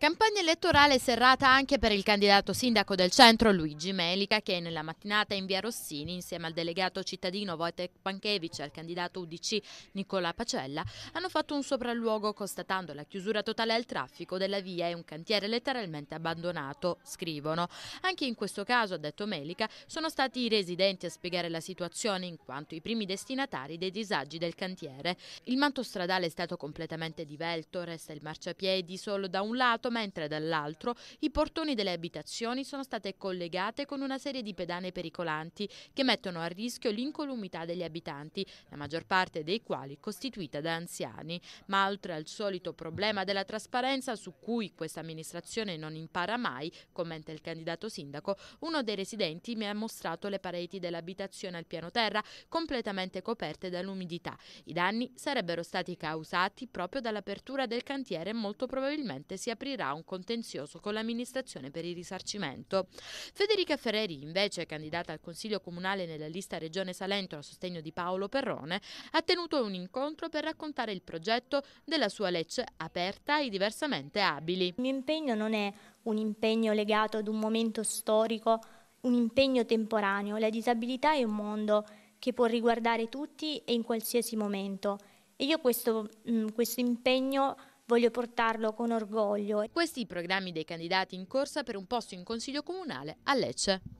Campagna elettorale serrata anche per il candidato sindaco del centro Luigi Melica che nella mattinata in via Rossini insieme al delegato cittadino Wojtek Panchevich e al candidato UDC Nicola Pacella hanno fatto un sopralluogo constatando la chiusura totale al traffico della via e un cantiere letteralmente abbandonato, scrivono. Anche in questo caso, ha detto Melica, sono stati i residenti a spiegare la situazione in quanto i primi destinatari dei disagi del cantiere. Il manto stradale è stato completamente divelto, resta il marciapiedi solo da un lato mentre dall'altro i portoni delle abitazioni sono state collegate con una serie di pedane pericolanti che mettono a rischio l'incolumità degli abitanti, la maggior parte dei quali costituita da anziani. Ma oltre al solito problema della trasparenza su cui questa amministrazione non impara mai, commenta il candidato sindaco, uno dei residenti mi ha mostrato le pareti dell'abitazione al piano terra completamente coperte dall'umidità. I danni sarebbero stati causati proprio dall'apertura del cantiere e molto probabilmente si aprirà inizierà un contenzioso con l'amministrazione per il risarcimento. Federica Ferreri, invece candidata al Consiglio Comunale nella lista Regione Salento a sostegno di Paolo Perrone, ha tenuto un incontro per raccontare il progetto della sua legge aperta ai diversamente abili. Il mio impegno non è un impegno legato ad un momento storico, un impegno temporaneo. La disabilità è un mondo che può riguardare tutti e in qualsiasi momento. E io questo, mm, questo impegno voglio portarlo con orgoglio. Questi i programmi dei candidati in corsa per un posto in Consiglio Comunale a Lecce.